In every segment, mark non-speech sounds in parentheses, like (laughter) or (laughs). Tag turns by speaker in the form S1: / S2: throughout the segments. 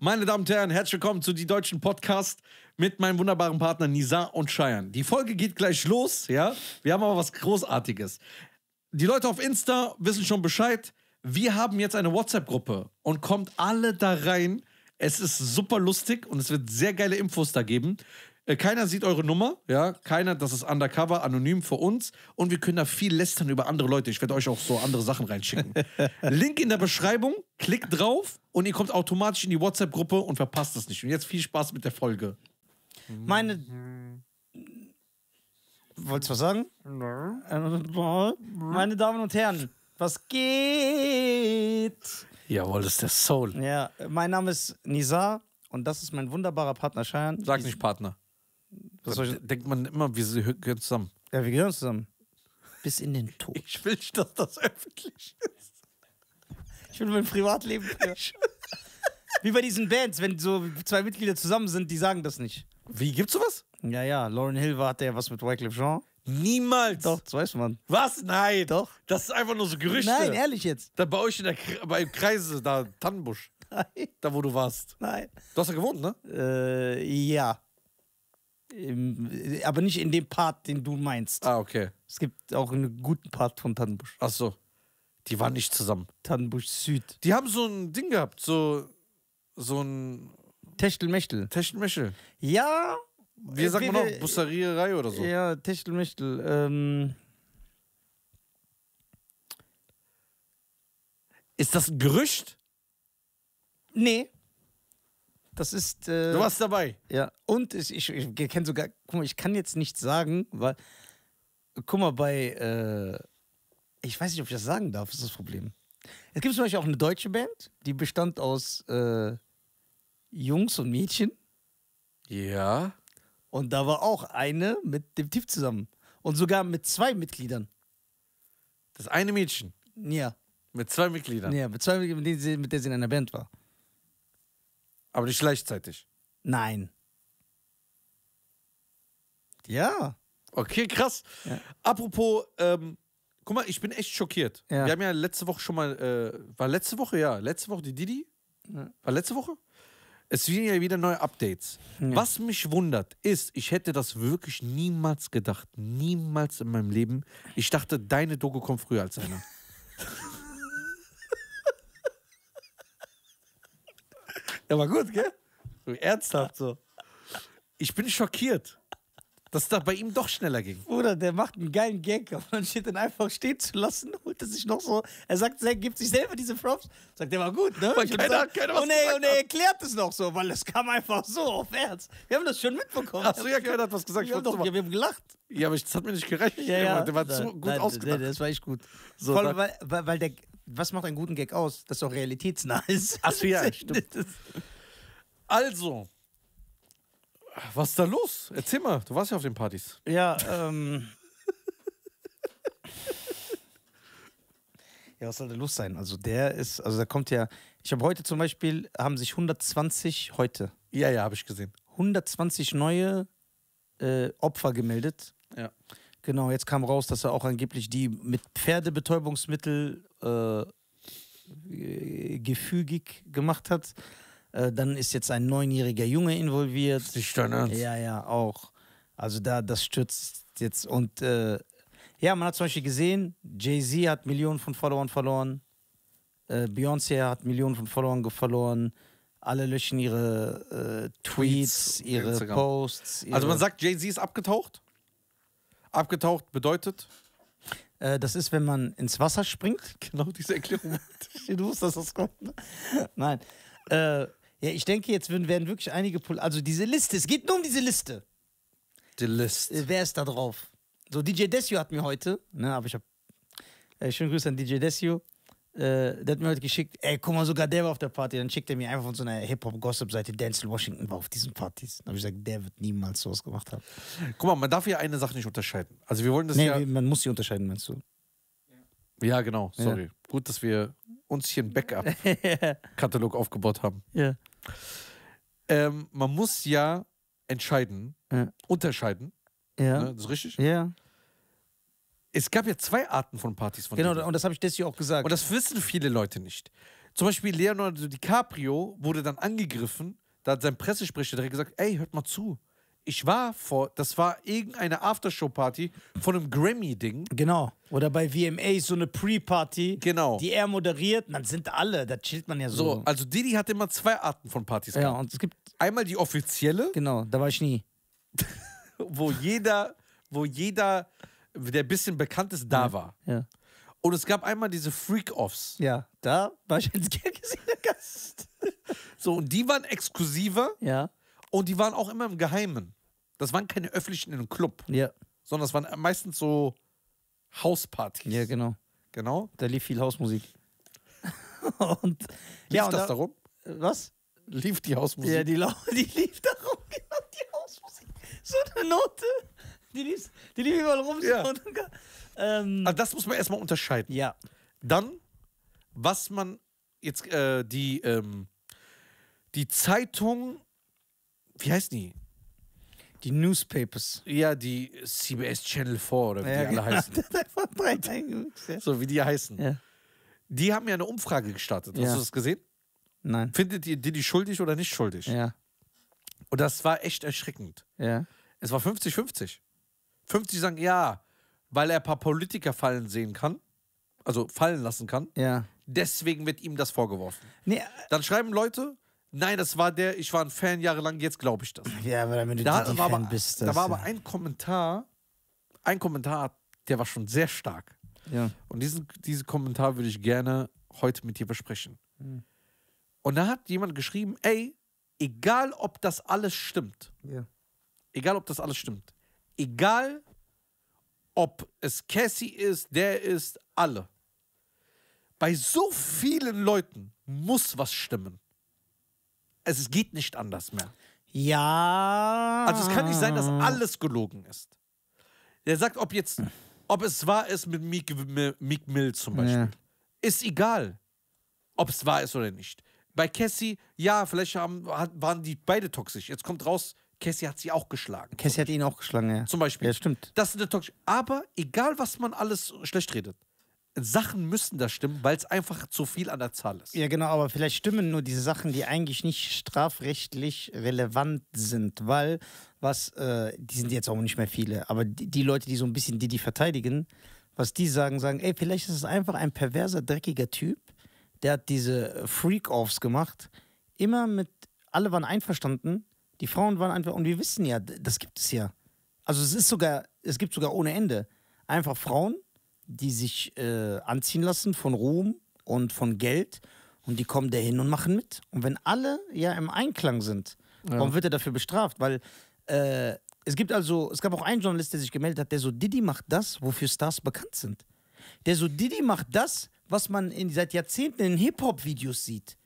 S1: Meine Damen und Herren, herzlich willkommen zu die deutschen Podcast mit meinem wunderbaren Partner Nisa und Scheiern. Die Folge geht gleich los, ja? Wir haben aber was Großartiges. Die Leute auf Insta wissen schon Bescheid. Wir haben jetzt eine WhatsApp-Gruppe und kommt alle da rein. Es ist super lustig und es wird sehr geile Infos da geben. Äh, keiner sieht eure Nummer, ja. Keiner, das ist undercover, anonym für uns. Und wir können da viel lästern über andere Leute. Ich werde euch auch so andere Sachen reinschicken. (laughs) Link in der Beschreibung, klickt drauf und ihr kommt automatisch in die WhatsApp-Gruppe und verpasst es nicht. Und jetzt viel Spaß mit der Folge. Meine. Wolltest du was sagen? Meine Damen und Herren,
S2: was geht?
S1: Jawohl, das ist der Soul.
S2: Ja, mein Name ist Nizar und das ist mein wunderbarer Partner Schein. Sag nicht Partner. Das ich, denkt man immer, wir gehören zusammen. Ja, wir gehören zusammen. Bis in den Tod. Ich will nicht, dass das öffentlich ist. Ich will mein Privatleben. Wie bei diesen Bands, wenn so zwei Mitglieder zusammen sind, die sagen das nicht. Wie, gibt's sowas? Ja, ja, Lauren Hill
S1: war, hatte ja was mit Wycliffe Jean. Niemals. Doch, das weiß man. Was? Nein. Doch. Das ist einfach nur so Gerüchte. Nein, ehrlich jetzt. Da bei euch in der bei im Kreise, da Tannenbusch. Nein. Da, wo du warst. Nein. Du hast da gewohnt, ne? Äh, ja aber nicht in dem Part, den du meinst. Ah, okay. Es gibt auch einen guten Part von Tannenbusch. Ach so. Die waren nicht zusammen. Tannenbusch Süd. Die haben so ein Ding gehabt, so, so ein. Techtelmechtel. Techtelmechtel. Ja. Wie äh, sagt man noch? Busserierei oder so? Ja, Techtelmechtel. Ähm. Ist das ein Gerücht? Nee.
S2: Das ist. Äh, du warst dabei. Ja. Und ich, ich, ich kenne sogar. Guck mal, ich kann jetzt nichts sagen, weil. Guck mal, bei. Äh, ich weiß nicht, ob ich das sagen darf, ist das Problem. Es gibt zum Beispiel auch eine deutsche Band, die bestand aus äh, Jungs und Mädchen. Ja. Und da war auch eine mit dem Tief zusammen. Und sogar mit zwei Mitgliedern. Das eine Mädchen? Ja.
S1: Mit zwei Mitgliedern? Ja,
S2: mit zwei Mitgliedern, mit der sie in einer Band war.
S1: Aber nicht gleichzeitig. Nein. Ja. Okay, krass. Ja. Apropos, ähm, guck mal, ich bin echt schockiert. Ja. Wir haben ja letzte Woche schon mal, äh, war letzte Woche, ja, letzte Woche die Didi? Ja. War letzte Woche? Es sind ja wieder neue Updates. Was mich wundert, ist, ich hätte das wirklich niemals gedacht. Niemals in meinem Leben. Ich dachte, deine Doku kommt früher als einer. (laughs) Der war gut, gell? Ernsthaft so. Ich bin schockiert, dass es da bei ihm doch schneller ging. Bruder, der macht einen geilen Gag, aber man steht dann einfach stehen zu lassen, (laughs) holt er sich
S2: noch so. Er sagt, er gibt sich selber diese Props. Sagt, der war gut, ne? Weil keiner, sagt, keiner was und, er, und er erklärt es noch so, weil es kam einfach so auf Ernst. Wir haben das schon mitbekommen. Achso, ja, keiner hat was gesagt. Ich Wir, haben, doch, ja, wir haben gelacht. Ja, aber das hat mir nicht gereicht. Ja, ja. Der war, der war nein, zu gut nein, ausgedacht. Nein, das war echt gut. So, Vor weil, weil, weil der was macht einen guten Gag aus? Dass doch realitätsnah (laughs) ist. Achso, ja, (laughs) stimmt.
S1: Also, was ist da los? Erzähl mal, du warst ja auf den Partys. Ja, ähm.
S2: ja, was soll da los sein? Also, der ist, also da kommt ja, ich habe heute zum Beispiel, haben sich 120 heute. Ja, ja, habe ich gesehen. 120 neue äh, Opfer gemeldet. Ja. Genau, jetzt kam raus, dass er auch angeblich die mit Pferdebetäubungsmittel äh, gefügig gemacht hat. Äh, dann ist jetzt ein neunjähriger Junge involviert. Das ist dein Ernst. Ja, ja, auch. Also da, das stürzt jetzt. Und äh, ja, man hat zum Beispiel gesehen, Jay-Z hat Millionen von Followern verloren. Äh, Beyoncé hat Millionen von Followern verloren. Alle löschen ihre äh, Tweets, Tweets ihre Instagram. Posts. Ihre also man sagt,
S1: Jay-Z ist abgetaucht?
S2: Abgetaucht bedeutet? Äh, das ist, wenn man ins Wasser springt. (laughs) Genau diese Erklärung. du (laughs) wusstest, dass das kommt. Ne? Nein. Äh, ja, ich denke, jetzt werden, wirklich einige. Pol also diese Liste, es geht nur um diese Liste. Die Liste. Äh, wer ist da drauf? So, DJ Desio hat mir heute, ne, aber ich habe. Äh, schönen Grüße an DJ Desio äh, der hat mir heute geschickt, ey, guck mal, sogar der war auf der Party. Dann schickt er mir einfach von so einer Hip-Hop-Gossip-Seite, Denzel Washington war auf diesen Partys. Dann habe ich gesagt, der wird niemals sowas gemacht haben. Guck mal, man
S1: darf hier eine Sache nicht unterscheiden. Also wir wollen das nee, ja... man muss sie unterscheiden, meinst du? Ja, genau, sorry. Ja. Gut, dass wir uns hier einen Backup-Katalog (laughs) aufgebaut haben. Ja. Ähm, man muss ja entscheiden, ja. unterscheiden. Ja. Ne? Das ist richtig? Ja es gab ja zwei Arten von Partys von Genau, und das habe ich deswegen auch gesagt. Und das wissen viele Leute nicht. Zum Beispiel Leonardo DiCaprio wurde dann angegriffen, da hat sein Pressesprecher direkt gesagt, ey, hört mal zu. Ich war vor, das war irgendeine Aftershow-Party von einem Grammy-Ding. Genau. Oder bei VMA so eine Pre-Party, genau. die er moderiert. Dann sind alle, da chillt man ja so. so. Also Didi hat immer zwei Arten von Partys ja, gehabt. und es gibt einmal die offizielle. Genau, da war ich nie. (laughs) wo jeder, wo jeder der ein bisschen bekannt ist, da war. Ja. Und es gab einmal diese Freak-Offs. Ja, da war ich als gern gesehener (laughs) Gast. so, und die waren exklusiver. Ja. Und die waren auch immer im Geheimen. Das waren keine öffentlichen in einem Club. Ja. Sondern das waren meistens so Hauspartys. Ja, genau. Genau. Da lief viel Hausmusik. (laughs) und, lief ja, und das da, darum? Was? Lief die Hausmusik? Ja, die, (laughs) die lief darum, genau, die Hausmusik. So eine Note die lief, die lief überall rum. Ja. So, ähm, also das muss man erstmal unterscheiden. Ja. Dann, was man jetzt äh, die, ähm, die Zeitung, wie heißt die? Die Newspapers. Ja, die CBS Channel 4 oder wie ja, die alle genau. heißen. (laughs) so wie die heißen. Ja. Die haben ja eine Umfrage gestartet. Hast ja. du das gesehen? Nein. Findet ihr die schuldig oder nicht schuldig? Ja. Und das war echt erschreckend. Ja. Es war 50-50. 50 sagen ja, weil er ein paar Politiker fallen sehen kann, also fallen lassen kann. Ja. Deswegen wird ihm das vorgeworfen. Nee, äh, Dann schreiben Leute, nein, das war der, ich war ein Fan jahrelang, jetzt glaube ich das. Ja, aber wenn du da, da war Fan aber, bist. Das, da war aber ein Kommentar, ein Kommentar, der war schon sehr stark. Ja. Und diesen, diesen Kommentar würde ich gerne heute mit dir besprechen. Mhm. Und da hat jemand geschrieben, ey, egal ob das alles stimmt, ja. egal ob das alles stimmt, egal ob es Cassie ist, der ist, alle. Bei so vielen Leuten muss was stimmen. Es geht nicht anders mehr. Ja. Also es kann nicht sein, dass alles gelogen ist. Der sagt, ob jetzt, ob es wahr ist mit Meek, Meek Mill zum Beispiel. Ja. Ist egal, ob es wahr ist oder nicht. Bei Cassie, ja, vielleicht haben, waren die beide toxisch. Jetzt kommt raus, Cassie hat sie auch geschlagen.
S2: Cassie hat ihn auch geschlagen, ja. Zum
S1: Beispiel. Ja, stimmt. Das ist eine Talkshow. Aber egal, was man alles schlecht redet, Sachen müssen da stimmen, weil es einfach zu viel an der Zahl ist.
S2: Ja, genau, aber vielleicht stimmen nur diese Sachen, die eigentlich nicht strafrechtlich relevant sind, weil was, äh, die sind jetzt auch nicht mehr viele, aber die, die Leute, die so ein bisschen die, die verteidigen, was die sagen, sagen, ey, vielleicht ist es einfach ein perverser, dreckiger Typ, der hat diese Freak-Offs gemacht, immer mit, alle waren einverstanden, die Frauen waren einfach, und wir wissen ja, das gibt es ja. Also es ist sogar, es gibt sogar ohne Ende einfach Frauen, die sich äh, anziehen lassen von Ruhm und von Geld und die kommen da hin und machen mit. Und wenn alle ja im Einklang sind, ja. warum wird er dafür bestraft? Weil äh, es gibt also, es gab auch einen Journalist, der sich gemeldet hat, der so Didi macht das, wofür Stars bekannt sind. Der so Didi macht das, was man in, seit Jahrzehnten in Hip-Hop-Videos sieht.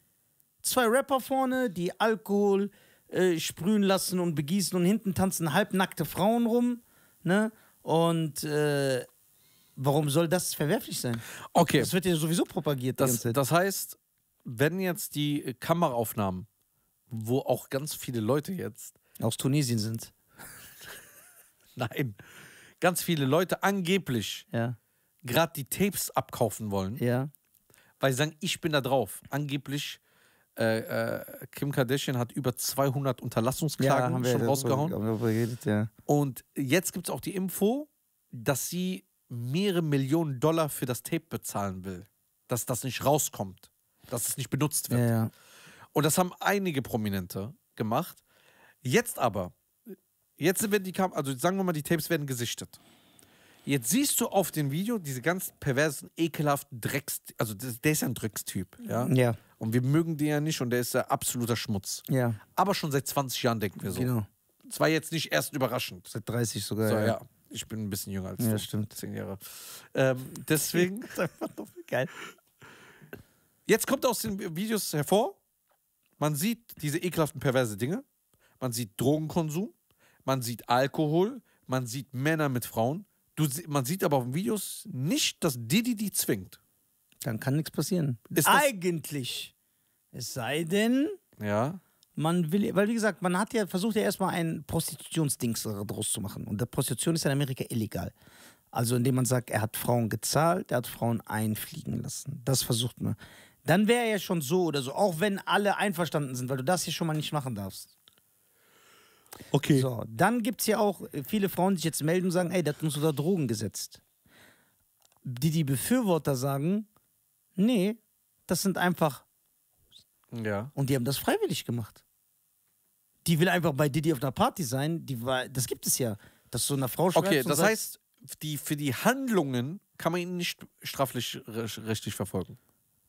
S2: Zwei Rapper vorne, die Alkohol, äh, sprühen lassen und begießen und hinten tanzen halbnackte Frauen rum,
S1: ne? Und äh, warum soll das verwerflich sein? Okay. Das wird ja sowieso propagiert. Das, das heißt, wenn jetzt die Kameraaufnahmen, wo auch ganz viele Leute jetzt aus Tunesien sind. (laughs) Nein, ganz viele Leute angeblich ja. gerade die Tapes abkaufen wollen. Ja. Weil sie sagen, ich bin da drauf. Angeblich äh, äh, Kim Kardashian hat über 200 Unterlassungsklagen ja, schon ja rausgehauen. Darüber, geredet, ja. Und jetzt gibt es auch die Info, dass sie mehrere Millionen Dollar für das Tape bezahlen will. Dass das nicht rauskommt. Dass es nicht benutzt wird. Ja, Und das haben einige Prominente gemacht. Jetzt aber, jetzt werden die also sagen wir mal, die Tapes werden gesichtet. Jetzt siehst du auf dem Video diese ganz perversen, ekelhaften Drecks, also der ist ja ein Dreckstyp, ja? Ja. Und wir mögen den ja nicht und der ist ja absoluter Schmutz. Ja. Aber schon seit 20 Jahren denken wir so. Genau. Zwar jetzt nicht erst überraschend. Seit 30 sogar. So, ja. ja. Ich bin ein bisschen jünger als ja, du. stimmt. Zehn Jahre. Ähm, deswegen. (laughs) das ist einfach geil. Jetzt kommt aus den Videos hervor, man sieht diese ekelhaften perverse Dinge. Man sieht Drogenkonsum, man sieht Alkohol, man sieht Männer mit Frauen. Du, man sieht aber auf den Videos nicht, dass Didi die zwingt. Dann kann nichts passieren. Eigentlich. Es sei denn, ja.
S2: man will, weil wie gesagt, man hat ja versucht ja erstmal ein Prostitutionsdings daraus zu machen. Und der Prostitution ist in Amerika illegal. Also indem man sagt, er hat Frauen gezahlt, er hat Frauen einfliegen lassen. Das versucht man. Dann wäre ja schon so oder so, auch wenn alle einverstanden sind, weil du das hier schon mal nicht machen darfst. Okay. So, dann gibt es ja auch viele Frauen, die sich jetzt melden und sagen, ey, der hat uns unter Drogen gesetzt. Die, die Befürworter sagen, Nee, das sind einfach. Ja. Und die haben das freiwillig gemacht. Die will einfach bei Diddy auf einer Party sein. Die war, das gibt es ja, dass so eine Frau schreibst Okay, das heißt,
S1: die, für die Handlungen kann man ihn nicht straflich rechtlich verfolgen.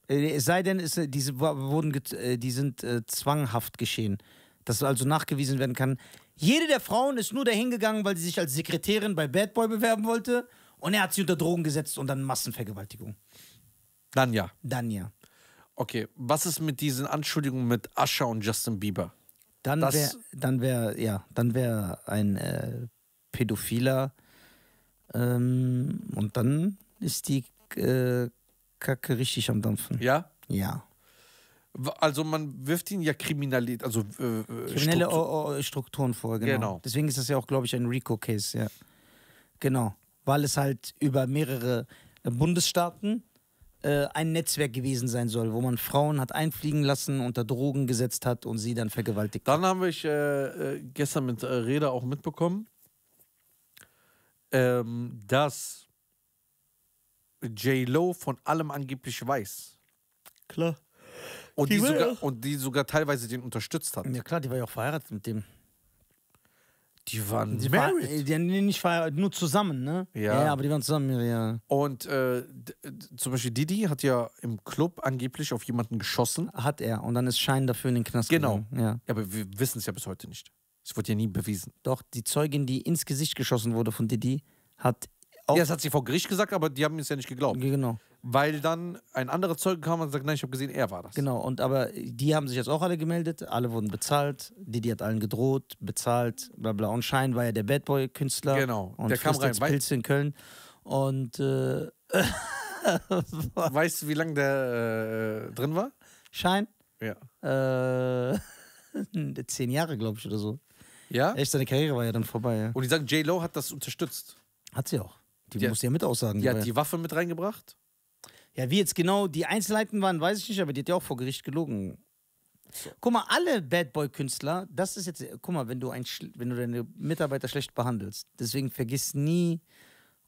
S2: Äh, es sei denn, es, diese, wurden, äh, die sind äh, zwanghaft geschehen. Dass also nachgewiesen werden kann, jede der Frauen ist nur dahingegangen, weil sie sich als Sekretärin bei Bad Boy bewerben wollte und er hat sie unter Drogen gesetzt und dann Massenvergewaltigung.
S1: Dann ja. Dann ja. Okay, was ist mit diesen Anschuldigungen mit Ascher und Justin Bieber?
S2: Dann wäre, dann wäre, ja, dann wäre ein äh, Pädophiler ähm, und dann ist die äh, Kacke richtig am Dampfen. Ja? Ja.
S1: Also man wirft ihnen ja Kriminalität, also äh, äh, kriminelle
S2: Struktur Strukturen vor, genau. genau. Deswegen ist das ja auch, glaube ich, ein Rico-Case, ja. Genau, weil es halt über mehrere Bundesstaaten äh, ein Netzwerk gewesen sein soll, wo man Frauen hat einfliegen lassen, unter Drogen gesetzt hat und sie dann
S1: vergewaltigt dann hat. Dann haben wir äh, äh, gestern mit äh, Reda auch mitbekommen, ähm, dass J-Lo von allem angeblich weiß. Klar. Und die, die sogar, und die sogar teilweise den unterstützt hat. Ja klar, die war ja auch verheiratet mit dem. Die waren die married.
S2: Äh, war, die, nicht nur zusammen, ne?
S1: Ja. ja. aber die waren zusammen, ja. Und äh, äh, zum Beispiel Didi hat ja im Club angeblich auf jemanden geschossen. Hat er. Und dann ist Schein dafür in den Knast genau. gegangen. Genau. Ja. aber wir wissen es ja bis heute nicht. Es wurde ja nie bewiesen. Doch, die Zeugin, die ins Gesicht geschossen wurde von Didi, hat ja, das hat sie vor Gericht gesagt, aber die haben es ja nicht geglaubt. Genau. Weil dann ein anderer Zeuge kam und sagt, nein, ich habe gesehen, er war das. Genau, und aber die haben sich jetzt auch alle gemeldet, alle wurden
S2: bezahlt, Didi hat allen gedroht, bezahlt, bla bla. Und Schein war ja der Bad Boy-Künstler. Genau, und der kam rein. Jetzt Pilze in Köln. Und
S1: äh, (laughs) weißt du, wie lange der äh, drin war? Schein? Ja. Äh,
S2: (laughs) zehn Jahre, glaube ich, oder so. Ja? Echt, seine Karriere war ja dann vorbei. Ja. Und
S1: die sagen, J-Lo hat das unterstützt.
S2: Hat sie auch. Die, die muss ja mit aussagen. Die hat ja. die
S1: Waffe mit reingebracht?
S2: Ja, wie jetzt genau die Einzelheiten waren, weiß ich nicht, aber die hat ja auch vor Gericht gelogen. So. Guck mal, alle Bad Boy-Künstler, das ist jetzt, guck mal, wenn du, ein, wenn du deine Mitarbeiter schlecht behandelst, deswegen vergiss nie,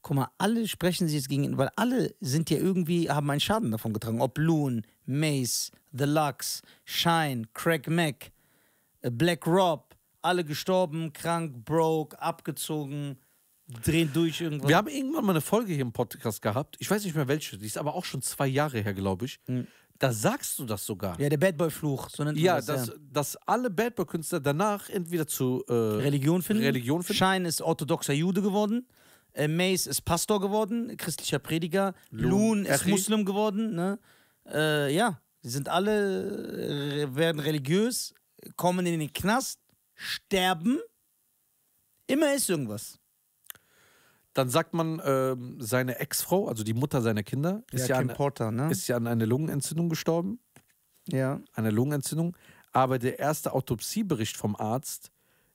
S2: guck mal, alle sprechen sich jetzt gegen, weil alle sind ja irgendwie, haben einen Schaden davon getragen. Ob Loon, Mace, The Lux, Shine, Craig Mack,
S1: äh, Black Rob, alle gestorben, krank, broke, abgezogen, drehen durch irgendwas. Wir haben irgendwann mal eine Folge hier im Podcast gehabt. Ich weiß nicht mehr welche, die ist aber auch schon zwei Jahre her, glaube ich. Mhm. Da sagst du das sogar. Ja,
S2: der Bad Boy-Fluch. So ja, das, dass, ja.
S1: dass alle Bad Boy-Künstler danach entweder zu äh, Religion, finden. Religion finden. Schein ist orthodoxer Jude
S2: geworden. Äh, Mace ist Pastor geworden, christlicher Prediger. Loon, ist Achim. Muslim geworden. Ne? Äh, ja, sie sind alle, äh, werden religiös, kommen in
S1: den Knast,
S2: sterben. Immer ist irgendwas.
S1: Dann sagt man, ähm, seine Ex-Frau, also die Mutter seiner Kinder, ist ja, ja an, Porter, ne? ist ja an einer Lungenentzündung gestorben. Ja. Eine Lungenentzündung. Aber der erste Autopsiebericht vom Arzt,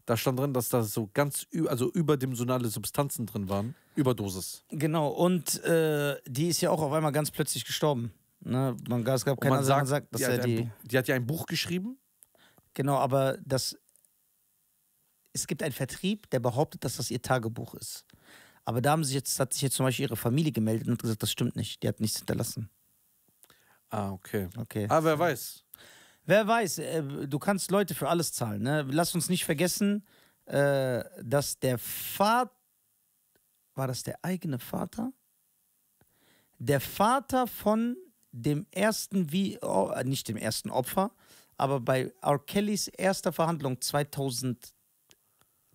S1: da stand drin, dass da so ganz also überdimensionale Substanzen drin waren. Überdosis.
S2: Genau, und äh, die ist ja auch auf einmal ganz plötzlich gestorben. Ne? Man, es gab keine man sagt, sagt, dass die er die. Buch, die hat ja ein Buch geschrieben. Genau, aber das. Es gibt einen Vertrieb, der behauptet, dass das ihr Tagebuch ist. Aber da haben sich jetzt, hat sich jetzt zum Beispiel ihre Familie gemeldet und gesagt, das stimmt nicht, die hat nichts hinterlassen. Ah, okay. okay. Ah, wer weiß. Wer weiß, äh, du kannst Leute für alles zahlen. Ne? Lass uns nicht vergessen, äh, dass der Vater, war das der eigene Vater? Der Vater von dem ersten, wie, oh, äh, nicht dem ersten Opfer, aber bei R. Kellys erster Verhandlung 2002,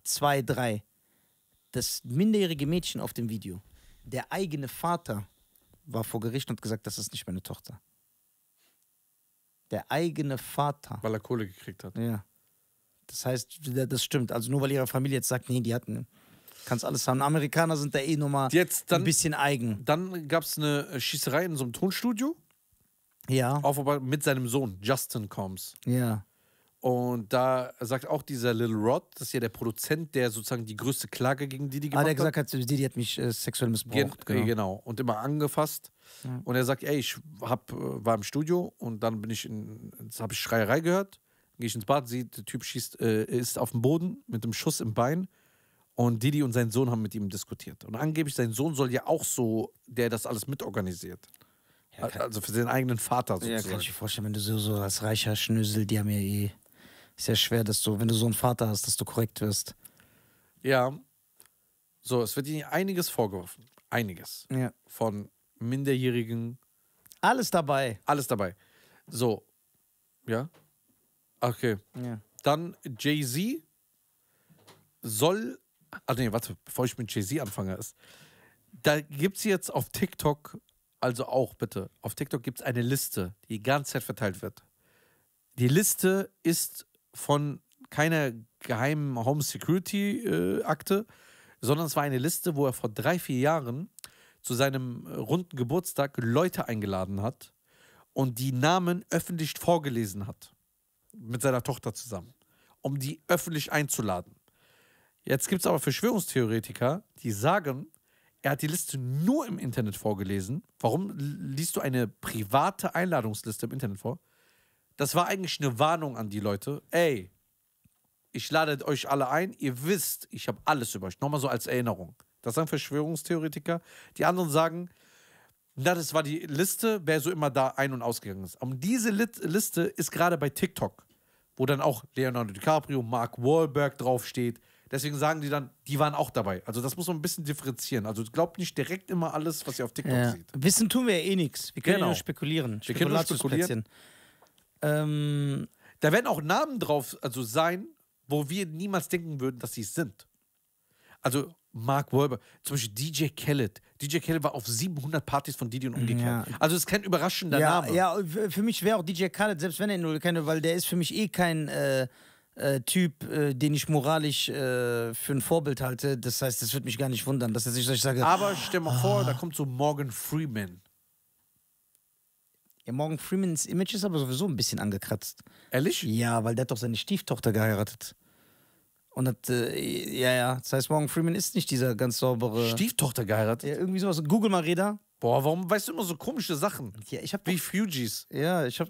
S2: 2003 das minderjährige Mädchen auf dem Video, der eigene Vater war vor Gericht und hat gesagt, das ist nicht meine Tochter. Der eigene Vater. Weil er Kohle gekriegt hat. Ja. Das heißt, das stimmt. Also nur weil ihre Familie jetzt sagt, nee, die hatten. Kannst alles haben.
S1: Amerikaner sind da eh nochmal jetzt dann, ein bisschen eigen. Dann gab es eine äh, Schießerei in so einem Tonstudio. Ja. Auf, mit seinem Sohn, Justin Combs. Ja. Und da sagt auch dieser Little Rod, das ist ja der Produzent, der sozusagen die größte Klage gegen Didi ah, gemacht hat. Ah, der gesagt hat, Didi hat mich äh, sexuell missbraucht. Gen genau. genau. Und immer angefasst. Ja. Und er sagt, ey, ich hab, äh, war im Studio und dann bin ich in, jetzt habe ich Schreierei gehört, gehe ich ins Bad, sehe, der Typ schießt, äh, ist auf dem Boden mit einem Schuss im Bein. Und Didi und sein Sohn haben mit ihm diskutiert. Und angeblich sein Sohn soll ja auch so, der das alles mitorganisiert. Ja, also für seinen eigenen Vater sozusagen. Ja, kann ich mir
S2: vorstellen, wenn du so, so als reicher Schnösel, die haben ja eh sehr schwer, dass du, wenn du so einen Vater hast, dass du korrekt wirst.
S1: Ja. So, es wird ihnen einiges vorgeworfen. Einiges. Ja. Von Minderjährigen. Alles dabei. Alles dabei. So. Ja. Okay. Ja. Dann Jay-Z soll. Ach nee, warte, bevor ich mit Jay-Z anfange, ist. Da gibt es jetzt auf TikTok, also auch bitte, auf TikTok gibt es eine Liste, die die ganze Zeit verteilt wird. Die Liste ist von keiner geheimen Home Security äh, Akte, sondern es war eine Liste, wo er vor drei, vier Jahren zu seinem äh, runden Geburtstag Leute eingeladen hat und die Namen öffentlich vorgelesen hat. Mit seiner Tochter zusammen. Um die öffentlich einzuladen. Jetzt gibt es aber Verschwörungstheoretiker, die sagen, er hat die Liste nur im Internet vorgelesen. Warum liest du eine private Einladungsliste im Internet vor? Das war eigentlich eine Warnung an die Leute. Ey, ich lade euch alle ein. Ihr wisst, ich habe alles über euch. Nochmal so als Erinnerung. Das sagen Verschwörungstheoretiker. Die anderen sagen, na, das war die Liste, wer so immer da ein- und ausgegangen ist. Und diese Liste ist gerade bei TikTok, wo dann auch Leonardo DiCaprio, Mark Wahlberg draufsteht. Deswegen sagen die dann, die waren auch dabei. Also das muss man ein bisschen differenzieren. Also glaubt nicht direkt immer alles, was ihr auf TikTok ja. seht. Wissen tun wir ja eh nichts. Wir können genau. nur spekulieren. Wir können nur spekulieren. Ähm, da werden auch Namen drauf also sein, wo wir niemals denken würden, dass sie es sind. Also Mark Wolber, zum Beispiel DJ Khaled. DJ Khaled war auf 700 Partys von Didi und umgekehrt. Ja. Also das ist kein überraschender ja, Name. Ja,
S2: für mich wäre auch DJ Khaled, selbst wenn er ihn nur kenne, weil der ist für mich eh kein äh, äh, Typ, äh, den ich moralisch äh, für ein Vorbild halte. Das heißt, das würde mich gar nicht wundern, dass er sich ich sage. Aber stell mal vor, da ah. kommt so Morgan Freeman ja, Morgan Freemans Image ist aber sowieso ein bisschen angekratzt. Ehrlich? Ja, weil der hat doch seine Stieftochter geheiratet. Und hat, äh, ja, ja. Das heißt, Morgan Freeman ist nicht dieser ganz saubere. Stieftochter geheiratet? Ja, irgendwie sowas. Google mal Reda. Boah, warum weißt du immer so komische Sachen? Ja, ich hab. Wie Fugees. Ja, ich hab.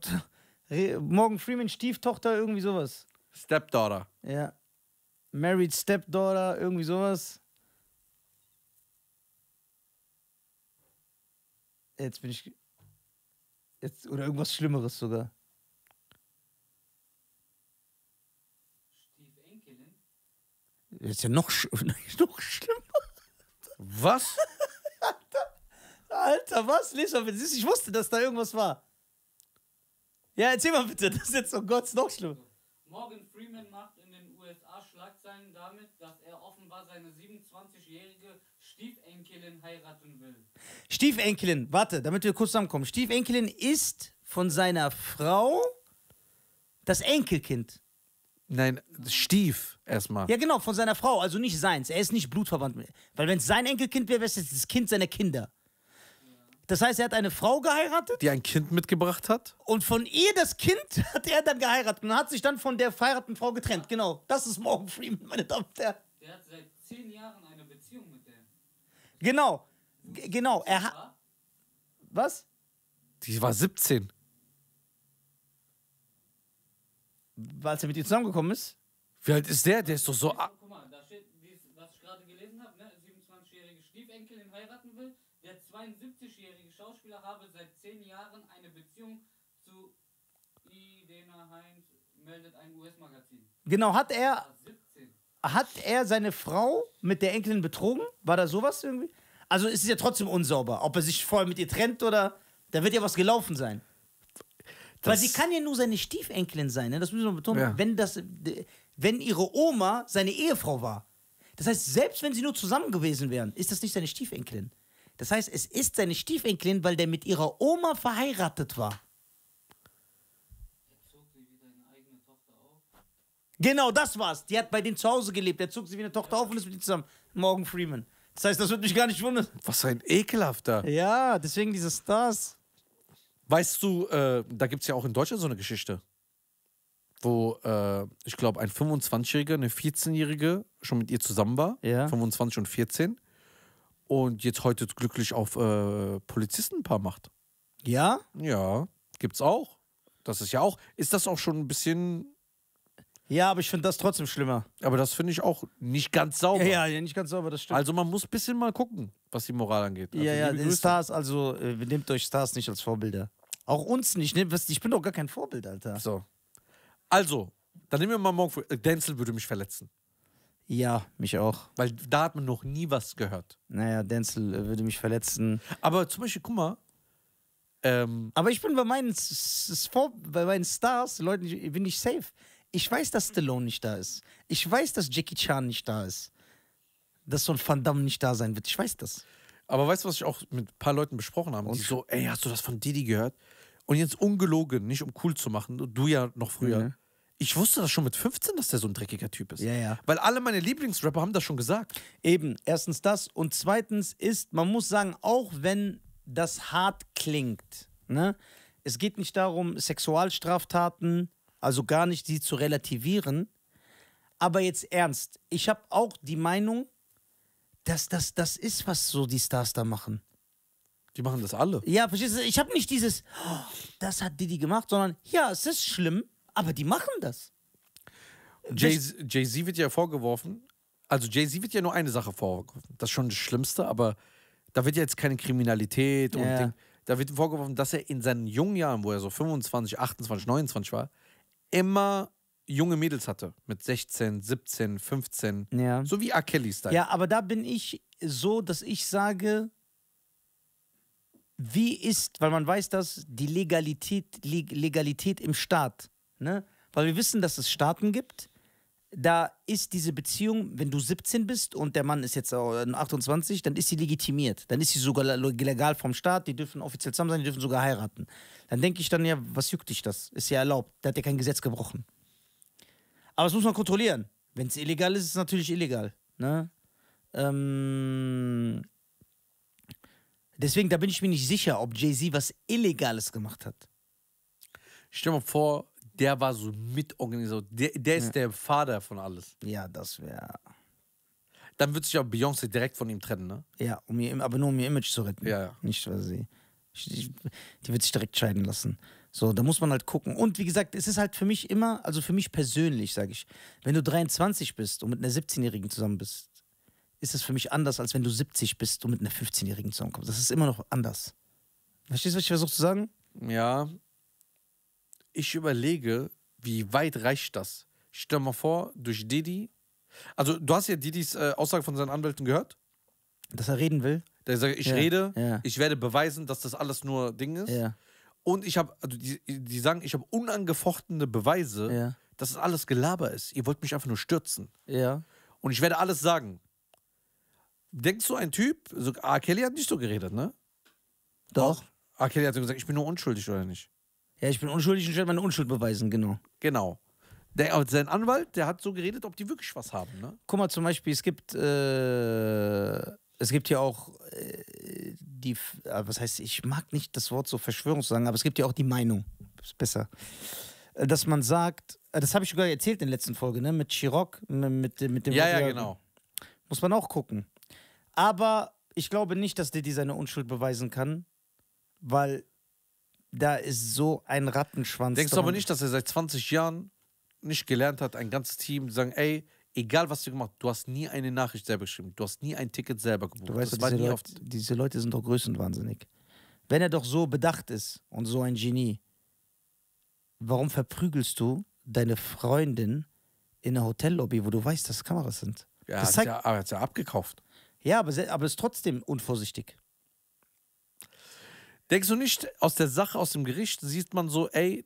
S2: Re Morgan Freeman, Stieftochter, irgendwie sowas.
S1: Stepdaughter.
S2: Ja. Married Stepdaughter, irgendwie sowas. Jetzt bin ich. Jetzt, oder irgendwas Schlimmeres sogar. Stiefenkelin? Das ist ja noch, sch (laughs) noch schlimmer. Was? Alter, (laughs) Alter, was? Lies mal bitte. Ich wusste, dass da irgendwas war. Ja, erzähl mal bitte. (laughs) Das ist jetzt, um oh Gott, noch schlimmer. Morgan Freeman macht in den USA Schlagzeilen damit, dass er offenbar seine 27-jährige Stiefenkelin heiraten will. Stiefenkelin, warte, damit wir kurz zusammenkommen. Stiefenkelin ist von seiner Frau das Enkelkind.
S1: Nein, Stief erstmal. Ja,
S2: genau, von seiner Frau, also nicht seins. Er ist nicht blutverwandt. Weil wenn es sein Enkelkind wäre, wäre es das Kind seiner Kinder. Das heißt, er hat eine Frau geheiratet.
S1: Die ein Kind mitgebracht hat.
S2: Und von ihr das Kind (laughs) hat er dann geheiratet und hat sich dann von der verheirateten Frau getrennt. Genau, das ist Morgan Freeman, meine Damen und Herren. Der hat seit zehn Jahren eine Beziehung mit Genau, G genau. Er hat. Was?
S1: Die war 17. Als er mit ihr zusammengekommen ist? Wie alt ist der? Der ist doch so.
S2: Guck mal, da steht, was ich gerade gelesen habe, ne? 27-jährige Stiefenkelin heiraten will. Der 72-jährige Schauspieler habe seit 10 Jahren eine Beziehung zu Idena Heinz, meldet ein US-Magazin. Genau, hat er. 17 hat er seine Frau mit der Enkelin betrogen? War da sowas irgendwie? Also ist es ja trotzdem unsauber, ob er sich vorher mit ihr trennt oder da wird ja was gelaufen sein. Das Weil sie kann ja nur seine Stiefenkelin sein, ne? das müssen wir betonen. Ja. Wenn, das, wenn ihre Oma seine Ehefrau war. Das heißt, selbst wenn sie nur zusammen gewesen wären, ist das nicht seine Stiefenkelin. Das heißt, es ist seine Stiefenkelin, weil der mit ihrer Oma verheiratet war. Genau, das war's. Die hat bei denen zu Hause gelebt. Er zog sie wie eine Tochter auf und ist mit ihr zusammen. Morgan Freeman. Das
S1: heißt, das wird mich gar nicht wundern. Was ein ekelhafter. Ja, deswegen diese Stars. Weißt du, äh, da gibt es ja auch in Deutschland so eine Geschichte, wo äh, ich glaube, ein 25-Jähriger, eine 14-Jährige schon mit ihr zusammen war. Ja. 25 und 14. Und jetzt heute glücklich auf äh, paar macht. Ja? Ja, gibt's auch. Das ist ja auch. Ist das auch schon ein bisschen ja, aber ich finde das trotzdem schlimmer. Aber das finde ich auch nicht ganz sauber. Ja, ja, nicht ganz sauber, das stimmt. Also man muss ein bisschen mal gucken, was die Moral angeht. Also ja, ja, die Stars, also äh, nehmt euch Stars nicht als Vorbilder. Auch uns nicht. Ne? Ich bin doch gar kein Vorbild, Alter. So. Also, dann nehmen wir mal morgen. vor. Äh, Denzel würde mich verletzen. Ja, mich auch. Weil da hat man noch nie was gehört.
S2: Naja, Denzel äh, würde mich verletzen. Aber zum Beispiel, guck mal. Ähm, Aber ich bin bei meinen, bei meinen Stars, Leuten, bin ich safe. Ich weiß, dass Stallone
S1: nicht da ist. Ich weiß, dass Jackie Chan nicht da ist. Dass so ein Van Damme nicht da sein wird. Ich weiß das. Aber weißt du, was ich auch mit ein paar Leuten besprochen habe? Und die so, ey, hast du das von Didi gehört? Und jetzt ungelogen, nicht um cool zu machen, du ja noch früher. Mhm. Ich wusste das schon mit 15, dass der so ein dreckiger Typ ist. Ja, ja. Weil alle meine Lieblingsrapper haben das schon gesagt. Eben, erstens das. Und
S2: zweitens ist, man muss sagen, auch wenn das hart klingt, ne? es geht nicht darum, Sexualstraftaten also gar nicht sie zu relativieren. Aber jetzt ernst, ich habe auch die Meinung, dass das, das ist, was so die Stars da machen. Die machen das alle. Ja, verstehst du? Ich habe nicht dieses, oh, das hat Didi gemacht, sondern ja, es ist schlimm, aber die machen das.
S1: Jay-Z Jay wird ja vorgeworfen, also Jay-Z wird ja nur eine Sache vorgeworfen. Das ist schon das Schlimmste, aber da wird ja jetzt keine Kriminalität ja. und Ding. Da wird vorgeworfen, dass er in seinen jungen Jahren, wo er so 25, 28, 29 war, immer junge Mädels hatte. Mit 16, 17, 15. Ja. So wie A. Kelly-Style. Ja, aber da bin
S2: ich so, dass ich sage, wie ist, weil man weiß, dass die Legalität, Legalität im Staat, ne? Weil wir wissen, dass es Staaten gibt, da ist diese Beziehung, wenn du 17 bist und der Mann ist jetzt 28, äh, dann ist sie legitimiert. Dann ist sie sogar legal vom Staat, die dürfen offiziell zusammen sein, die dürfen sogar heiraten. Dann denke ich dann, ja, was juckt dich das? Ist ja erlaubt. Da hat ja kein Gesetz gebrochen. Aber das muss man kontrollieren. Wenn es illegal ist, ist es natürlich illegal. Ne? Ähm Deswegen, da bin ich mir nicht sicher, ob Jay-Z was Illegales gemacht
S1: hat. Stell dir mal vor, der war so mitorganisiert. Der, der ist ja. der Vater von alles. Ja, das wäre. Dann wird sich auch Beyoncé direkt von ihm trennen, ne?
S2: Ja, um ihr, aber nur um ihr Image zu retten. Ja, ja. Nicht, weil sie. Die, wird sich direkt scheiden lassen. So, da muss man halt gucken. Und wie gesagt, es ist halt für mich immer, also für mich persönlich, sage ich, wenn du 23 bist und mit einer 17-Jährigen zusammen bist, ist es für mich anders, als wenn du 70 bist und mit einer 15-Jährigen zusammenkommst. Das ist immer noch anders. Verstehst du, was ich versuche zu sagen?
S1: Ja, ich überlege, wie weit reicht das? Stell dir mal vor, durch Didi, also du hast ja Didis äh, Aussage von seinen Anwälten gehört. Dass er reden will. Der sagt, ich ja, rede, ja. ich werde beweisen, dass das alles nur Ding ist. Ja. Und ich habe, also die, die, sagen, ich habe unangefochtene Beweise, dass es alles Gelaber ist. Ihr wollt mich einfach nur stürzen. Ja. Und ich werde alles sagen. Denkst du, ein Typ, so, also, Kelly hat nicht so geredet, ne? Doch. Doch. R. Kelly hat so gesagt, ich bin nur unschuldig, oder nicht? Ja, ich bin unschuldig und ich werde meine Unschuld beweisen, genau. Genau. Der, sein Anwalt, der hat so geredet, ob die wirklich was haben, ne? Guck mal, zum Beispiel, es gibt, äh,
S2: es gibt ja auch äh, die, ah, was heißt, ich mag nicht das Wort so Verschwörung sagen, aber es gibt ja auch die Meinung, ist besser, äh, dass man sagt, äh, das habe ich sogar erzählt in der letzten Folge, ne, mit Chirac, mit, mit dem... Ja, ja, genau. Muss man auch gucken. Aber ich glaube nicht, dass Diddy seine Unschuld beweisen kann, weil da ist so ein Rattenschwanz. Denkst du aber nicht, dass
S1: er seit 20 Jahren nicht gelernt hat, ein ganzes Team zu sagen, ey, egal was du gemacht hast, du hast nie eine Nachricht selber geschrieben, du hast nie ein Ticket selber gebucht. Du weißt, das diese, Leute,
S2: diese Leute sind doch größenwahnsinnig. Wenn er doch so bedacht ist und so ein Genie, warum verprügelst du deine Freundin in der Hotellobby, wo du weißt, dass Kameras sind?
S1: Ja, das zeigt, hat ja, hat ja
S2: abgekauft. Ja, aber, aber
S1: ist trotzdem unvorsichtig. Denkst du nicht, aus der Sache, aus dem Gericht sieht man so, ey,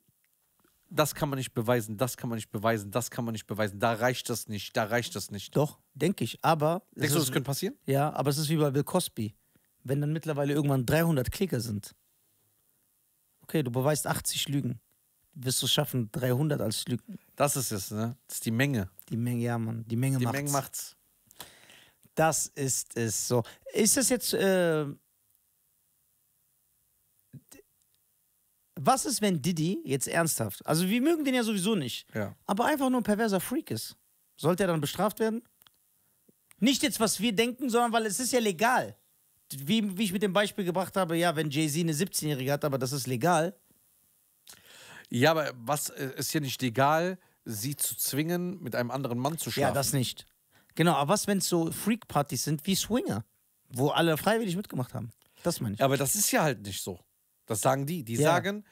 S1: das kann man nicht beweisen, das kann man nicht beweisen, das kann man nicht beweisen, da reicht das nicht, da reicht das nicht. Doch, denke ich, aber. Denkst du, das könnte passieren? Ja, aber es ist wie
S2: bei Bill Cosby. Wenn dann mittlerweile irgendwann 300 Klicker sind. Okay, du beweist 80 Lügen. Wirst du es schaffen, 300 als Lügen.
S1: Das ist es, ne?
S2: Das ist die Menge. Die Menge, ja, Mann. Die Menge die macht's. Die Menge macht's. Das ist es so. Ist das jetzt äh, Was ist, wenn Diddy jetzt ernsthaft, also wir mögen den ja sowieso nicht, ja. aber einfach nur ein perverser Freak ist? Sollte er dann bestraft werden? Nicht jetzt, was wir denken, sondern weil es ist ja legal. Wie, wie ich mit dem Beispiel gebracht habe, ja, wenn Jay-Z eine 17-Jährige hat, aber das ist legal.
S1: Ja, aber was äh, ist hier nicht legal, sie zu zwingen, mit einem anderen Mann zu schlafen? Ja, das nicht. Genau, aber was, wenn es so Freak-Partys sind wie Swinger, wo alle freiwillig mitgemacht haben? Das meine ich. Aber das ist ja halt nicht so. Das sagen die. Die ja. sagen,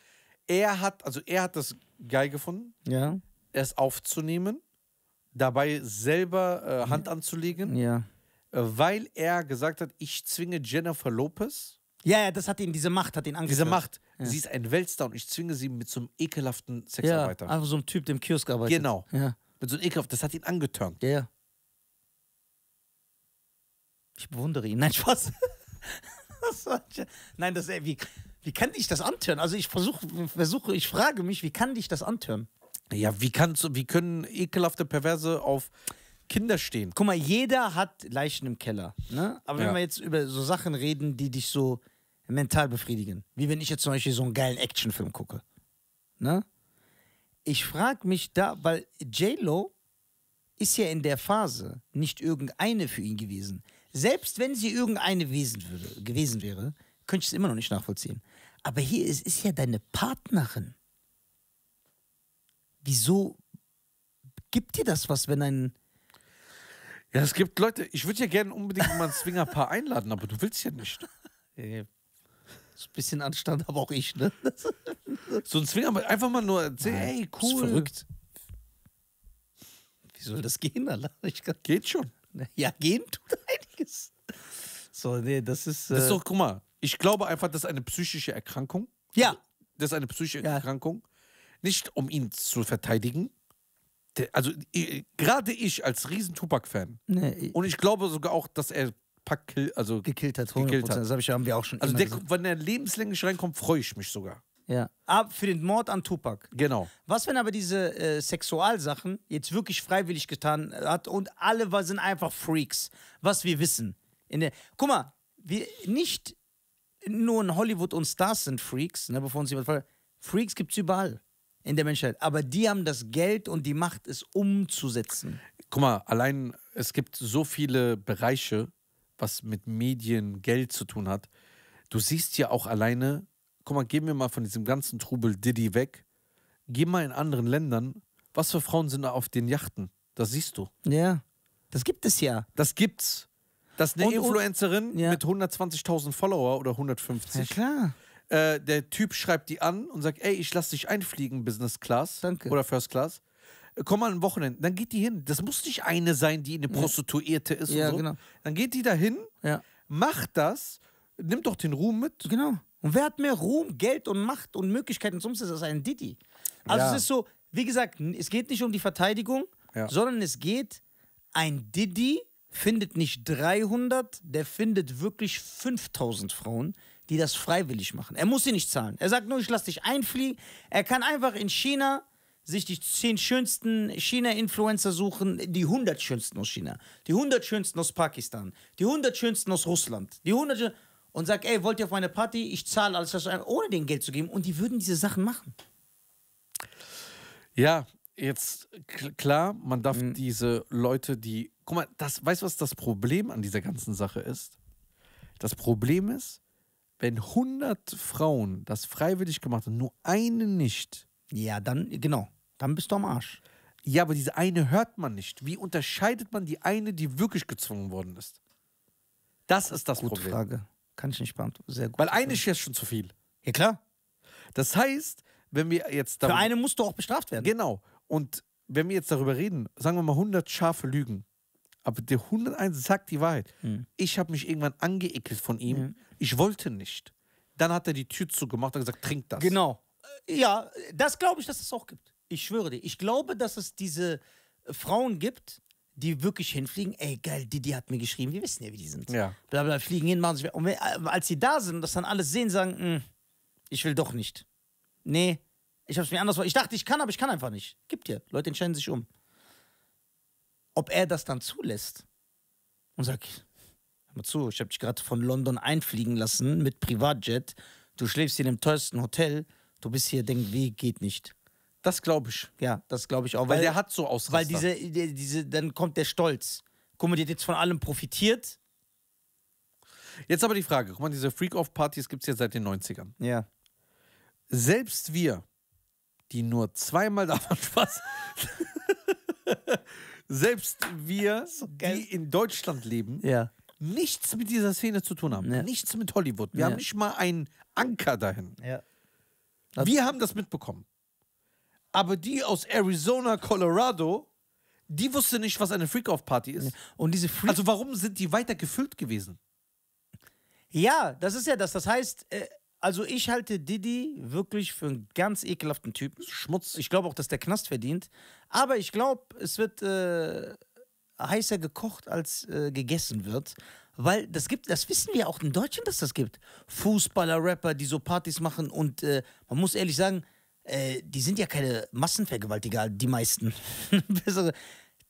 S1: er hat, also er hat das geil gefunden, ja. es aufzunehmen, dabei selber äh, Hand anzulegen, ja. Äh, weil er gesagt hat, ich zwinge Jennifer Lopez. Ja, ja, das hat ihn, diese Macht hat ihn angeführt. Diese Macht, ja. sie ist ein Weltstar und ich zwinge sie mit so einem ekelhaften Sexarbeiter. Ja, einfach so einem Typ, dem Kiosk arbeitet. Genau. Ja. Mit so einem ekelhaften, das hat ihn angeturnt. Ja, Ich bewundere ihn.
S2: Nein, Spaß. (laughs) nein, das ist wie. Wie kann dich das antören? Also ich versuche, versuche, ich frage mich, wie kann dich das antören? Ja, wie kannst wie können ekelhafte Perverse auf Kinder stehen? Guck mal, jeder hat Leichen im Keller, ne? Aber ja. wenn wir jetzt über so Sachen reden, die dich so mental befriedigen, wie wenn ich jetzt zum Beispiel so einen geilen Actionfilm gucke, ne? Ich frage mich da, weil J-Lo ist ja in der Phase nicht irgendeine für ihn gewesen. Selbst wenn sie irgendeine gewesen, würde, gewesen wäre, könnte ich es immer noch nicht nachvollziehen. Aber hier es ist ja deine Partnerin. Wieso gibt dir
S1: das was, wenn ein. Ja, es gibt Leute, ich würde ja gerne unbedingt mal ein Swingerpaar einladen, aber du willst ja nicht. So (laughs) ein bisschen Anstand, aber auch ich, ne? so ein Zwinger, einfach mal nur erzählen, Nein, hey, cool. Ist verrückt. Wie soll das gehen, Alter? (laughs) Kann... Geht schon. Ja, gehen tut einiges. So, nee, das ist. Äh... das ist äh, doch, guck mal, ich glaube einfach, das ist eine psychische Erkrankung. Ja. Also, das ist eine psychische ja. Erkrankung. Nicht um ihn zu verteidigen. Also gerade ich als riesen Tupac-Fan. Nee. Und ich glaube sogar auch, dass er Pack also gekillt hat. 100%. Gekillt hat. Das hab ich, haben wir auch schon. Also der, wenn er lebenslänglich reinkommt, freue ich mich sogar.
S2: Ja. Ab ah, für den Mord an Tupac. Genau. Was, wenn aber diese äh, Sexualsachen jetzt wirklich freiwillig getan äh, hat und alle sind einfach Freaks, was wir wissen. In der, guck mal, wir, nicht nur in Hollywood und Stars sind Freaks, ne, bevor uns jemand fragt. Freaks gibt es überall in der Menschheit. Aber die haben das Geld und die Macht, es umzusetzen.
S1: Guck mal, allein es gibt so viele Bereiche, was mit Medien, Geld zu tun hat. Du siehst ja auch alleine, guck mal, gehen wir mal von diesem ganzen Trubel Diddy weg. Geh mal in anderen Ländern, was für Frauen sind da auf den Yachten? Das siehst du. Ja. Das gibt es ja. Das gibt's dass eine und, Influencerin und, ja. mit 120.000 Follower oder 150. Ja, klar. Äh, der Typ schreibt die an und sagt, ey, ich lass dich einfliegen, Business Class Danke. oder First Class. Äh, komm mal ein Wochenende, dann geht die hin. Das muss nicht eine sein, die eine Prostituierte ist. Ja, so. genau. Dann geht die da hin, ja. macht das, nimmt doch den Ruhm mit. Genau. Und wer hat mehr Ruhm, Geld und Macht und
S2: Möglichkeiten zum Umsetzen als ein Diddy? Also ja. es ist so, wie gesagt, es geht nicht um die Verteidigung, ja. sondern es geht, ein Diddy findet nicht 300, der findet wirklich 5000 Frauen, die das freiwillig machen. Er muss sie nicht zahlen. Er sagt nur, ich lasse dich einfliegen. Er kann einfach in China sich die zehn schönsten China-Influencer suchen, die 100 schönsten aus China, die 100 schönsten aus Pakistan, die 100 schönsten aus Russland, die 100 und sagt, ey, wollt ihr auf meine Party? Ich zahle alles, was ohne den Geld zu geben. Und die würden diese Sachen machen.
S1: Ja, jetzt klar, man darf mhm. diese Leute, die Guck mal, das, weißt du, was das Problem an dieser ganzen Sache ist? Das Problem ist, wenn 100 Frauen das freiwillig gemacht haben, nur eine nicht. Ja, dann, genau, dann bist du am Arsch. Ja, aber diese eine hört man nicht. Wie unterscheidet man die eine, die wirklich gezwungen worden ist? Das ist das Gute Problem. Frage. Kann ich nicht beantworten. Sehr gut. Weil eine ist jetzt schon zu viel. Ja, klar. Das heißt, wenn wir jetzt. Für eine musst du auch bestraft werden. Genau. Und wenn wir jetzt darüber reden, sagen wir mal 100 scharfe Lügen, aber der 101 sagt die Wahrheit. Mhm. Ich habe mich irgendwann angeekelt von ihm. Mhm. Ich wollte nicht. Dann hat er die Tür zugemacht und gesagt, trink das. Genau. Äh,
S2: ja, das glaube ich, dass es auch gibt. Ich schwöre dir. Ich glaube, dass es diese äh, Frauen gibt, die wirklich hinfliegen. Ey, geil, die hat mir geschrieben, wir wissen ja, wie die sind. Ja. Bla, fliegen hin, machen sich. Und wenn, äh, als sie da sind und das dann alles sehen, sagen, hm, ich will doch nicht. Nee, ich habe es mir anders vor. Ich dachte, ich kann, aber ich kann einfach nicht. Gib dir. Leute entscheiden sich um ob er das dann zulässt und sagt, hör mal zu, ich habe dich gerade von London einfliegen lassen mit Privatjet, du schläfst hier in dem teuersten Hotel, du bist hier, denk, Weg geht nicht. Das glaube ich, ja, das glaube ich auch. Weil, weil der hat so Ausraster. Weil
S1: diese, diese, dann kommt der Stolz. Guck mal, der hat jetzt von allem profitiert. Jetzt aber die Frage, guck mal, diese Freak-Off-Partys gibt es ja seit den 90ern. Ja. Selbst wir, die nur zweimal (laughs) davon Spaß selbst wir, (laughs) so die in Deutschland leben, ja. nichts mit dieser Szene zu tun haben. Ja. Nichts mit Hollywood. Wir haben nicht mal einen Anker dahin. Wir also haben das mitbekommen. Aber die aus Arizona, Colorado, die wusste nicht, was eine Freak-Off-Party ist. Und diese Freak Also warum sind die weiter gefüllt gewesen?
S2: Ja, das ist ja das. Das heißt, äh, also ich halte Didi wirklich für einen ganz ekelhaften Typen. Schmutz. Ich glaube auch, dass der Knast verdient. Aber ich glaube, es wird äh, heißer gekocht, als äh, gegessen wird. Weil das gibt, das wissen wir auch in Deutschland, dass das gibt. Fußballer, Rapper, die so Partys machen und äh, man muss ehrlich sagen, äh, die sind ja keine Massenvergewaltiger, die meisten. (laughs)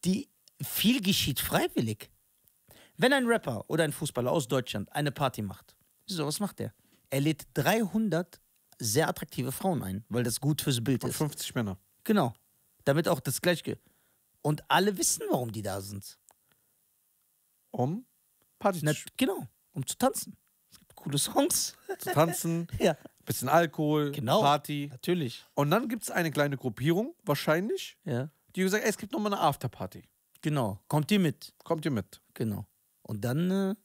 S2: die viel geschieht freiwillig. Wenn ein Rapper oder ein Fußballer aus Deutschland eine Party macht, so was macht der? Er lädt 300 sehr attraktive Frauen ein, weil das gut fürs Bild Und ist. 50 Männer. Genau. Damit auch das Gleiche. Und alle wissen, warum die da sind. Um Party Na, zu Genau, um
S1: zu tanzen. Es gibt coole Songs. Zu tanzen, (laughs) ja. bisschen Alkohol, genau, Party. Natürlich. Und dann gibt es eine kleine Gruppierung, wahrscheinlich, ja. die gesagt, ey, es gibt nochmal eine Afterparty. Genau. Kommt ihr mit? Kommt ihr mit. Genau. Und dann äh,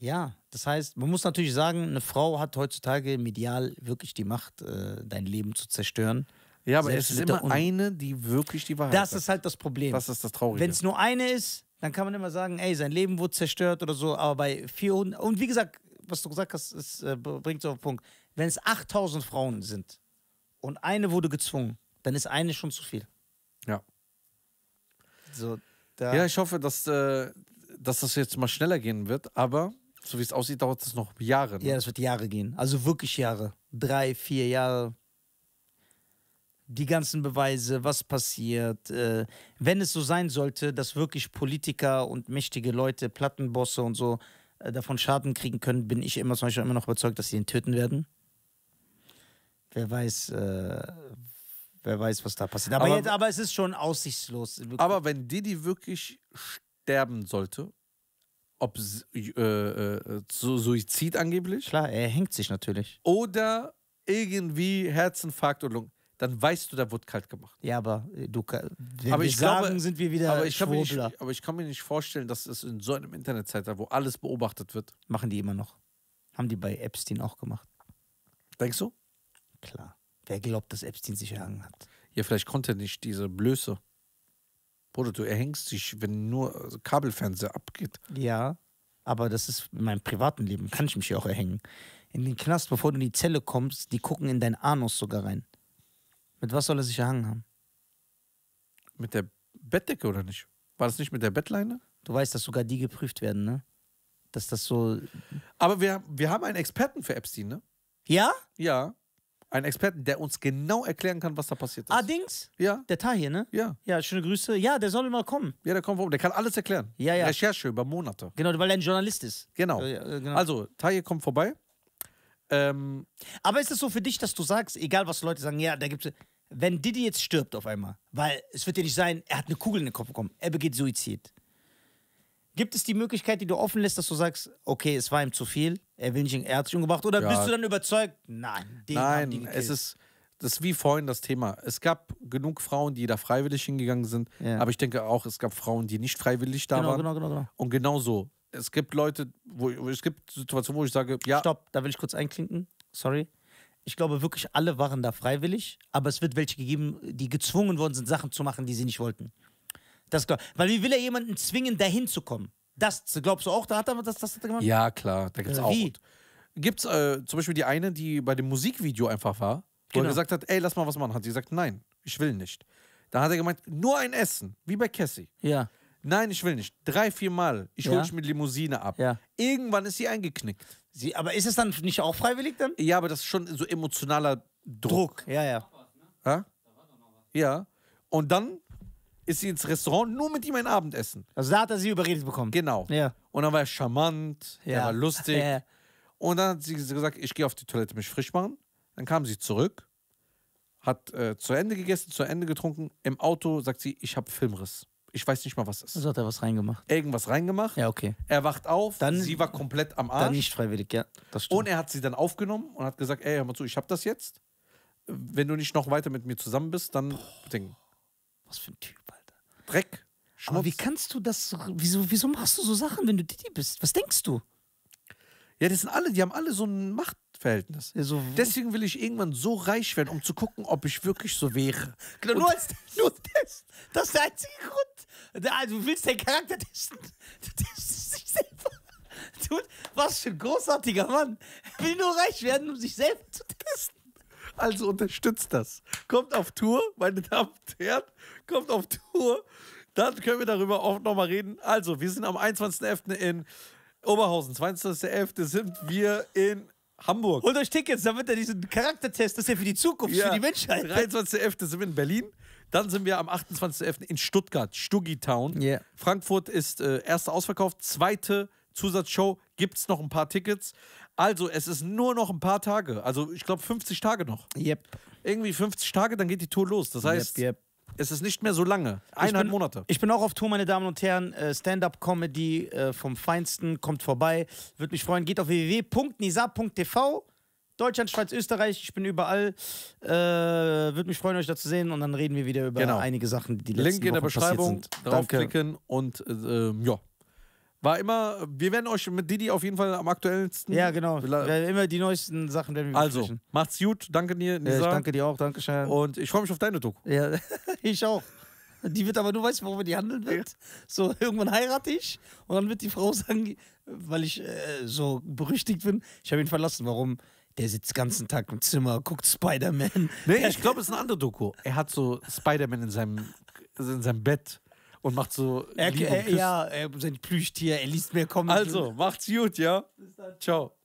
S2: ja, das heißt, man muss natürlich sagen, eine Frau hat heutzutage medial wirklich die Macht, äh, dein Leben zu zerstören. Ja, aber Selbst es ist immer eine, die wirklich die Wahrheit Das hat. ist halt das Problem. Das ist das Traurige. Wenn es nur eine ist, dann kann man immer sagen, ey, sein Leben wurde zerstört oder so, aber bei 400, und wie gesagt, was du gesagt hast, ist, äh, bringt es auf den Punkt. Wenn es 8000 Frauen sind und eine wurde gezwungen, dann ist eine schon zu viel.
S1: Ja. So, ja, ich hoffe, dass, äh, dass das jetzt mal schneller gehen wird, aber so wie es aussieht, dauert das noch Jahre. Ne? Ja, das wird Jahre gehen. Also wirklich Jahre. Drei, vier Jahre.
S2: Die ganzen Beweise, was passiert. Äh, wenn es so sein sollte, dass wirklich Politiker und mächtige Leute, Plattenbosse und so äh, davon Schaden kriegen können, bin ich immer zum Beispiel immer noch überzeugt, dass sie ihn töten werden. Wer
S1: weiß, äh, wer weiß, was da passiert. Aber, aber, jetzt,
S2: aber es ist schon aussichtslos. Aber
S1: wenn Didi wirklich sterben sollte ob äh, äh, Suizid angeblich. Klar, er hängt sich natürlich. Oder irgendwie Herzinfarkt und Lungen. Dann weißt du, da wird kalt gemacht. Ja, aber äh, du, wenn aber ich sagen, glaube, sind wir wieder aber ich, nicht, aber ich kann mir nicht vorstellen, dass es in so einem Internetzeitalter, wo alles beobachtet wird.
S2: Machen die immer noch. Haben die bei Epstein auch gemacht. Denkst du? Klar.
S1: Wer glaubt, dass Epstein sich erhangen hat? Ja, vielleicht konnte er nicht diese Blöße. Oder du erhängst dich, wenn nur also, Kabelfernseher abgeht. Ja, aber das ist
S2: in meinem privaten Leben, kann ich mich ja auch erhängen. In den Knast, bevor du in die Zelle kommst, die gucken in deinen Anus sogar rein. Mit was soll er sich erhangen haben? Mit der
S1: Bettdecke oder nicht? War das nicht mit der Bettleine? Du weißt, dass sogar die geprüft werden, ne? Dass das so. Aber wir, wir haben einen Experten für Epstein, ne? Ja? Ja einen Experten, der uns genau erklären kann, was da passiert ist. Allerdings? Ja. Der Tahir, ne? Ja. Ja, schöne Grüße. Ja, der soll mal kommen. Ja, der kommt warum. Der kann alles erklären. Ja, ja. Recherche über Monate. Genau, weil er ein Journalist ist. Genau. Äh, genau. Also, Tahir kommt vorbei. Ähm, Aber ist es so für dich, dass du sagst,
S2: egal was Leute sagen, ja, da gibt es. Wenn Didi jetzt stirbt auf einmal, weil es wird ja nicht sein, er hat eine Kugel in den Kopf bekommen, er begeht Suizid. Gibt es die Möglichkeit, die du offen lässt, dass du sagst, okay,
S1: es war ihm zu viel, er will nicht in Ärzte umgebracht? Oder ja. bist du
S2: dann überzeugt, nein, den Nein, haben die es
S1: ist, das ist wie vorhin das Thema. Es gab genug Frauen, die da freiwillig hingegangen sind, ja. aber ich denke auch, es gab Frauen, die nicht freiwillig da genau, waren. Genau, genau, genau. Und genauso. Es gibt Leute, wo es gibt Situationen, wo ich sage, ja. Stopp, da will ich
S2: kurz einklinken. Sorry. Ich glaube wirklich, alle waren da freiwillig, aber es wird welche gegeben, die gezwungen worden sind, Sachen zu machen, die sie nicht wollten.
S1: Das glaub, weil wie will er jemanden zwingen, dahin zu kommen? Das glaubst du auch, da hat er das, das hat er gemacht? Ja, klar, da gibt es auch. Gibt es äh, zum Beispiel die eine, die bei dem Musikvideo einfach war, wo genau. er gesagt hat, ey, lass mal was machen. Hat sie gesagt, nein, ich will nicht. Dann hat er gemeint, nur ein Essen, wie bei Cassie. Ja. Nein, ich will nicht. Drei, vier Mal. Ich ja. hole dich mit Limousine ab. Ja. Irgendwann ist sie eingeknickt. Sie, aber ist es dann nicht auch freiwillig dann? Ja, aber das ist schon so emotionaler Druck. Druck. Ja, ja. Ja? Ja. Und dann ist sie ins Restaurant nur mit ihm ein Abendessen. Also da hat er sie überredet bekommen. Genau. Ja. Und dann war er charmant, ja. er war lustig. (laughs) Ja. Und dann hat sie gesagt, ich gehe auf die Toilette mich frisch machen. Dann kam sie zurück, hat äh, zu Ende gegessen, zu Ende getrunken. Im Auto sagt sie, ich habe Filmriss. Ich weiß nicht mal, was das ist. Also hat er was reingemacht. Irgendwas reingemacht. Ja, okay. Er wacht auf, dann, sie war komplett am Arsch. Dann nicht freiwillig, ja. Das stimmt. Und er hat sie dann aufgenommen und hat gesagt, ey, hör mal zu, ich habe das jetzt. Wenn du nicht noch weiter mit mir zusammen bist, dann Boah, Was für ein Typ, Alter. Dreck, Schmutz. Aber wie kannst du das, wieso, wieso machst du so Sachen, wenn du Didi bist? Was denkst du? Ja, das sind alle, die haben alle so ein Machtverhältnis. Ja, so Deswegen will ich irgendwann so reich werden, um zu gucken, ob ich wirklich so wäre. Genau, nur, als, (laughs) nur das. Das ist der einzige
S2: Grund. Also, du willst den Charakter testen. (laughs) Du testest dich selber. Du,
S1: was für ein großartiger Mann. Er will nur reich werden, um sich selber zu testen. Also unterstützt das. Kommt auf Tour, meine Damen und Herren kommt auf Tour. Dann können wir darüber oft nochmal reden. Also, wir sind am 21.11. in Oberhausen. 22.11. sind wir in Hamburg. Holt euch Tickets, damit er diesen Charaktertest, das ist ja für die Zukunft, ja. für die Menschheit. 23.11. sind wir in Berlin. Dann sind wir am 28.11. in Stuttgart, Stuggitown. Yeah. Frankfurt ist äh, erste ausverkauft, zweite Zusatzshow, gibt es noch ein paar Tickets. Also, es ist nur noch ein paar Tage. Also, ich glaube, 50 Tage noch. Yep. Irgendwie 50 Tage, dann geht die Tour los. Das heißt, yep, yep. Es ist nicht mehr so lange. Eineinhalb bin, Monate.
S2: Ich bin auch auf Tour, meine Damen und Herren. Äh, Stand-up-Comedy äh, vom Feinsten. Kommt vorbei. Würde mich freuen. Geht auf www.nisa.tv. Deutschland, Schweiz, Österreich. Ich bin überall. Äh, Würde mich freuen, euch da zu sehen. Und dann reden wir wieder über genau. einige Sachen, die letzten Link in Wochen der Beschreibung. Draufklicken
S1: und äh, ja. War immer, wir werden euch mit Didi auf jeden Fall am aktuellsten. Ja, genau. immer
S2: die neuesten Sachen werden wir Also, besprechen.
S1: macht's gut. Danke dir, Nisa. Ja, ich danke dir auch. danke schön. Und ich freue mich auf deine Doku.
S2: Ja, (laughs) ich auch. Die wird aber nur, weißt du, worüber die handeln wird? Ja. So, irgendwann heirate ich und dann wird die Frau sagen, weil ich äh, so berüchtigt bin, ich habe ihn verlassen. Warum? Der sitzt den ganzen Tag im Zimmer, guckt Spider-Man.
S1: Nee, ich (laughs) glaube, es ist eine andere Doku. Er hat so Spider-Man in seinem, in seinem Bett und macht so. Er, er, ja,
S2: er, sein Plüschtier, er liest mir kommen. Also, macht's gut, ja? Bis dann. Ciao.